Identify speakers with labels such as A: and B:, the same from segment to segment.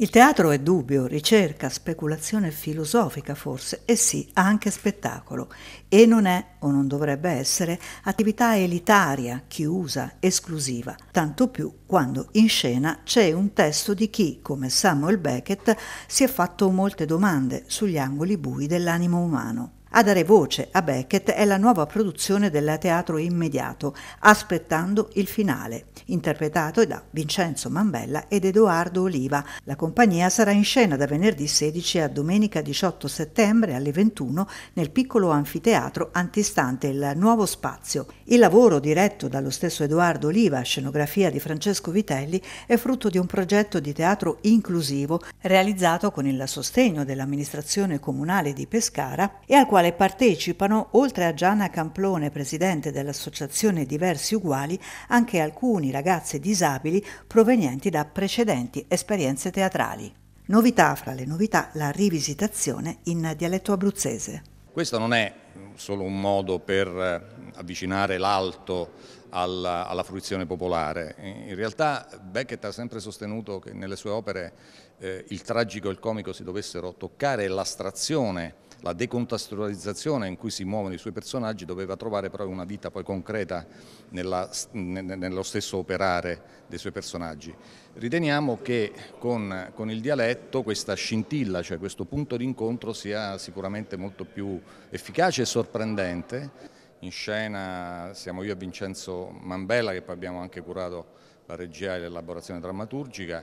A: Il teatro è dubbio, ricerca, speculazione filosofica forse, e sì, anche spettacolo, e non è, o non dovrebbe essere, attività elitaria, chiusa, esclusiva, tanto più quando in scena c'è un testo di chi, come Samuel Beckett, si è fatto molte domande sugli angoli bui dell'animo umano. A dare voce a Beckett è la nuova produzione del teatro immediato, aspettando il finale, interpretato da Vincenzo Mambella ed Edoardo Oliva. La compagnia sarà in scena da venerdì 16 a domenica 18 settembre alle 21 nel piccolo anfiteatro antistante il nuovo spazio. Il lavoro diretto dallo stesso Edoardo Oliva, scenografia di Francesco Vitelli, è frutto di un progetto di teatro inclusivo realizzato con il sostegno dell'amministrazione comunale di Pescara e al quale quale partecipano, oltre a Gianna Camplone, presidente dell'associazione Diversi Uguali, anche alcuni ragazzi disabili provenienti da precedenti esperienze teatrali. Novità fra le novità la rivisitazione in dialetto abruzzese.
B: Questo non è solo un modo per eh, avvicinare l'alto alla, alla, fruizione popolare. In realtà Beckett ha sempre sostenuto che nelle sue opere eh, il tragico e il comico si dovessero toccare l'astrazione la decontestualizzazione in cui si muovono i suoi personaggi doveva trovare però una vita poi concreta nella, nello stesso operare dei suoi personaggi. Riteniamo che con, con il dialetto questa scintilla, cioè questo punto d'incontro sia sicuramente molto più efficace e sorprendente. In scena siamo io e Vincenzo Mambella che poi abbiamo anche curato la regia e l'elaborazione drammaturgica.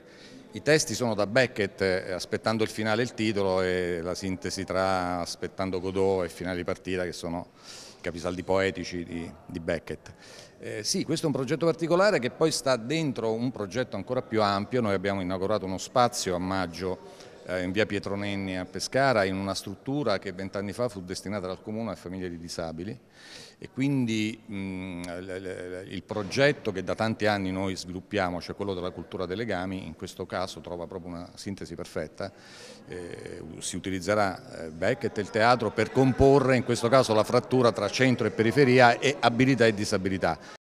B: I testi sono da Beckett, eh, aspettando il finale il titolo e la sintesi tra aspettando Godot e finale di partita che sono i capisaldi poetici di, di Beckett. Eh, sì, questo è un progetto particolare che poi sta dentro un progetto ancora più ampio, noi abbiamo inaugurato uno spazio a maggio eh, in via Pietronenni a Pescara, in una struttura che vent'anni fa fu destinata dal comune a famiglie di disabili e quindi il progetto che da tanti anni noi sviluppiamo, cioè quello della cultura dei legami, in questo caso trova proprio una sintesi perfetta, eh, si utilizzerà eh, Beckett e il teatro per comporre in questo caso la frattura tra centro e periferia e abilità e disabilità,